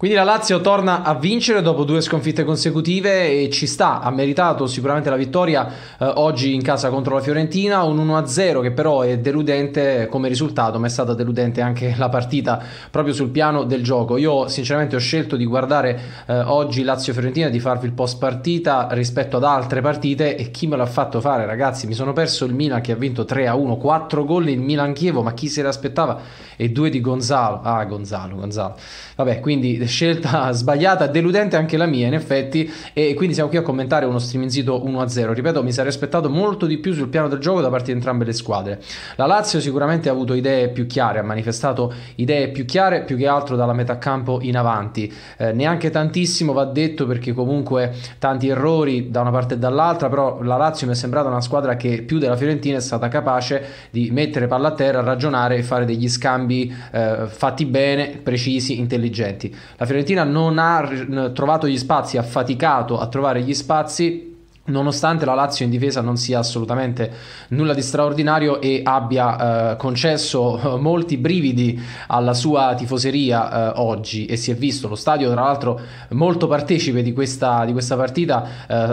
Quindi la Lazio torna a vincere dopo due sconfitte consecutive e ci sta, ha meritato sicuramente la vittoria eh, oggi in casa contro la Fiorentina, un 1-0 che però è deludente come risultato, ma è stata deludente anche la partita proprio sul piano del gioco. Io sinceramente ho scelto di guardare eh, oggi Lazio-Fiorentina, di farvi il post partita rispetto ad altre partite e chi me l'ha fatto fare ragazzi? Mi sono perso il Milan che ha vinto 3-1, 4 gol il Milan-Chievo, ma chi se l'aspettava? E due di Gonzalo, ah Gonzalo, Gonzalo. Vabbè, quindi scelta sbagliata, deludente anche la mia in effetti e quindi siamo qui a commentare uno striminzito 1-0. Ripeto, mi sarei aspettato molto di più sul piano del gioco da parte di entrambe le squadre. La Lazio sicuramente ha avuto idee più chiare, ha manifestato idee più chiare più che altro dalla metà campo in avanti. Eh, neanche tantissimo va detto perché comunque tanti errori da una parte e dall'altra, però la Lazio mi è sembrata una squadra che più della Fiorentina è stata capace di mettere palla a terra, ragionare e fare degli scambi eh, fatti bene, precisi, intelligenti. La Fiorentina non ha trovato gli spazi, ha faticato a trovare gli spazi nonostante la Lazio in difesa non sia assolutamente nulla di straordinario e abbia eh, concesso eh, molti brividi alla sua tifoseria eh, oggi e si è visto lo stadio tra l'altro molto partecipe di questa, di questa partita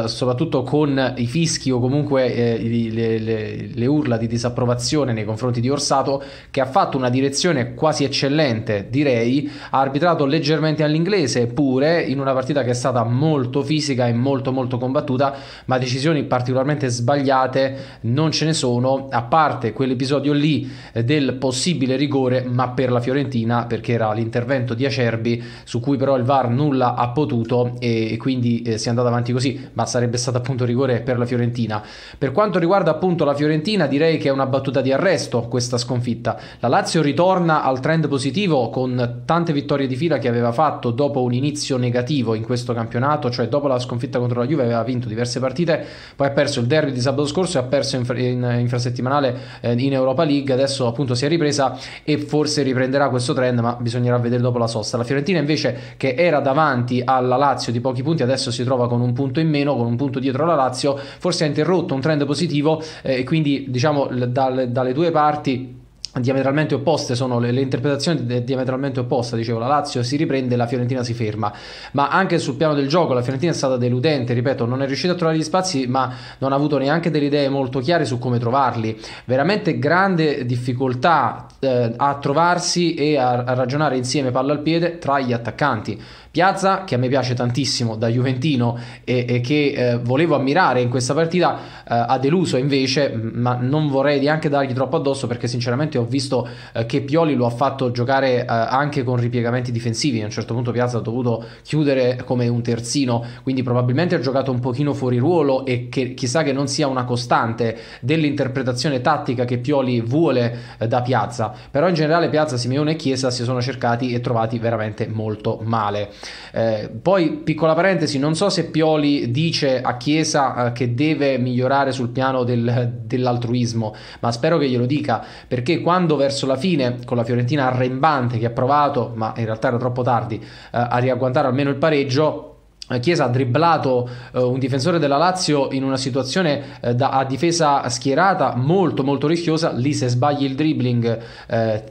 eh, soprattutto con i fischi o comunque eh, le, le, le, urla di disapprovazione nei confronti di Orsato che ha fatto una direzione quasi eccellente direi ha arbitrato leggermente all'inglese eppure in una partita che è stata molto fisica e molto molto combattuta ma decisioni particolarmente sbagliate non ce ne sono, a parte quell'episodio lì eh, del possibile rigore, ma per la Fiorentina, perché era l'intervento di Acerbi, su cui però il VAR nulla ha potuto e, e quindi eh, si è andato avanti così, ma sarebbe stato appunto rigore per la Fiorentina. Per quanto riguarda appunto la Fiorentina, direi che è una battuta di arresto questa sconfitta. La Lazio ritorna al trend positivo con tante vittorie di fila che aveva fatto dopo un inizio negativo in questo campionato, cioè dopo la sconfitta contro la Juve aveva vinto diverse partite partite, poi ha perso il derby di sabato scorso e ha perso in, in eh, infrasettimanale eh, in Europa League, adesso appunto si è ripresa e forse riprenderà questo trend, ma bisognerà vedere dopo la sosta. La Fiorentina invece che era davanti alla Lazio di pochi punti, adesso si trova con un punto in meno, con un punto dietro alla Lazio, forse ha interrotto un trend positivo eh, e quindi diciamo l- dal- dalle due parti diametralmente opposte sono le, le interpretazioni diametralmente opposte dicevo la Lazio si riprende la Fiorentina si ferma ma anche sul piano del gioco la Fiorentina è stata deludente ripeto non è riuscita a trovare gli spazi ma non ha avuto neanche delle idee molto chiare su come trovarli veramente grande difficoltà eh, a trovarsi e a, a ragionare insieme palla al piede tra gli attaccanti Piazza, che a me piace tantissimo da Juventino e, e che eh, volevo ammirare in questa partita, eh, ha deluso invece, ma non vorrei neanche dargli troppo addosso perché sinceramente ho visto eh, che Pioli lo ha fatto giocare eh, anche con ripiegamenti difensivi, a un certo punto Piazza ha dovuto chiudere come un terzino, quindi probabilmente ha giocato un pochino fuori ruolo e che, chissà che non sia una costante dell'interpretazione tattica che Pioli vuole eh, da Piazza, però in generale Piazza, Simeone e Chiesa si sono cercati e trovati veramente molto male. Eh, poi, piccola parentesi, non so se Pioli dice a Chiesa eh, che deve migliorare sul piano del, dell'altruismo, ma spero che glielo dica, perché quando verso la fine, con la Fiorentina arrembante che ha provato, ma in realtà era troppo tardi, eh, a riagguantare almeno il pareggio, Chiesa ha dribblato eh, un difensore della Lazio in una situazione eh, da, a difesa schierata molto molto rischiosa, lì se sbagli il dribbling eh,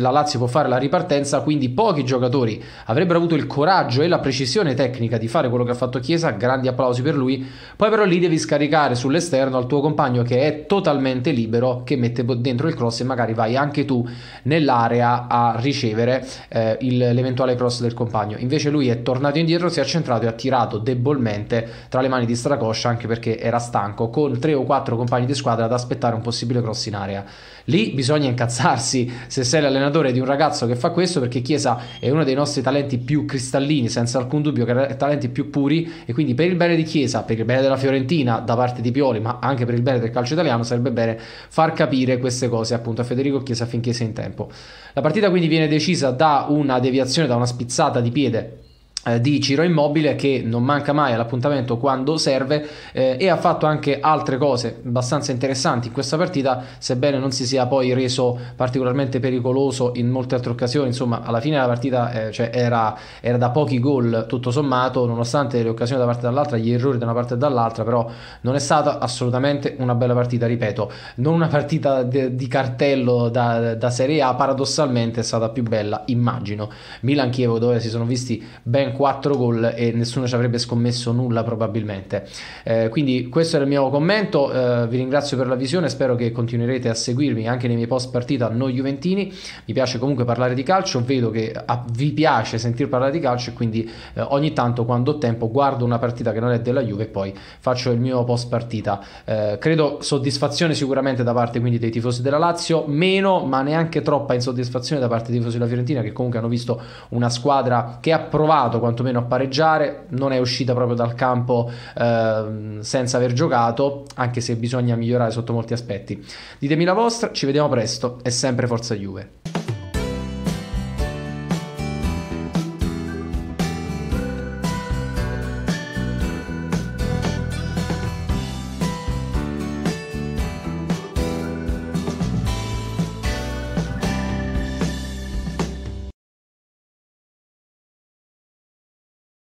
la Lazio può fare la ripartenza, quindi pochi giocatori avrebbero avuto il coraggio e la precisione tecnica di fare quello che ha fatto Chiesa, grandi applausi per lui, poi però lì devi scaricare sull'esterno al tuo compagno che è totalmente libero, che mette dentro il cross e magari vai anche tu nell'area a ricevere eh, il, l'eventuale cross del compagno, invece lui è tornato indietro, si è centrato sfilato e ha tirato debolmente tra le mani di Stracoscia anche perché era stanco con tre o quattro compagni di squadra ad aspettare un possibile cross in area. Lì bisogna incazzarsi se sei l'allenatore di un ragazzo che fa questo perché Chiesa è uno dei nostri talenti più cristallini, senza alcun dubbio talenti più puri e quindi per il bene di Chiesa, per il bene della Fiorentina da parte di Pioli, ma anche per il bene del calcio italiano sarebbe bene far capire queste cose appunto a Federico Chiesa finché sei in tempo. La partita quindi viene decisa da una deviazione, da una spizzata di piede eh, di Ciro Immobile che non manca mai all'appuntamento quando serve eh, e ha fatto anche altre cose abbastanza interessanti in questa partita sebbene non si sia poi reso particolarmente pericoloso in molte altre occasioni insomma alla fine della partita eh, cioè era, era, da pochi gol tutto sommato nonostante le occasioni da parte e dall'altra gli errori da una parte e dall'altra però non è stata assolutamente una bella partita ripeto non una partita de, di cartello da, da Serie A paradossalmente è stata più bella immagino Milan-Chievo dove si sono visti ben ben 4 gol e nessuno ci avrebbe scommesso nulla probabilmente. Eh, quindi questo era il mio commento, eh, vi ringrazio per la visione, spero che continuerete a seguirmi anche nei miei post partita non juventini, mi piace comunque parlare di calcio, vedo che a, ah, vi piace sentir parlare di calcio e quindi eh, ogni tanto quando ho tempo guardo una partita che non è della Juve e poi faccio il mio post partita. Eh, credo soddisfazione sicuramente da parte quindi dei tifosi della Lazio, meno ma neanche troppa insoddisfazione da parte dei tifosi della Fiorentina che comunque hanno visto una squadra che ha provato provato quantomeno a pareggiare, non è uscita proprio dal campo eh, senza aver giocato, anche se bisogna migliorare sotto molti aspetti. Ditemi la vostra, ci vediamo presto e sempre Forza Juve.